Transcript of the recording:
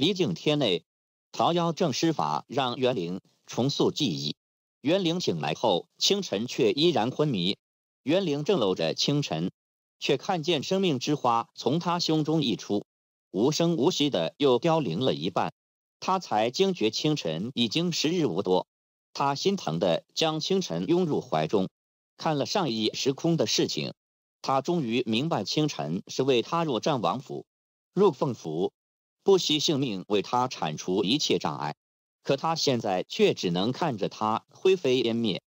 离境天内，桃夭正施法让元灵重塑记忆。元灵醒来后，清晨却依然昏迷。元灵正搂着清晨，却看见生命之花从他胸中溢出，无声无息的又凋零了一半。他才惊觉清晨已经时日无多。他心疼的将清晨拥入怀中。看了上一时空的事情，他终于明白清晨是为他入战王府，入凤府。不惜性命为他铲除一切障碍，可他现在却只能看着他灰飞烟灭。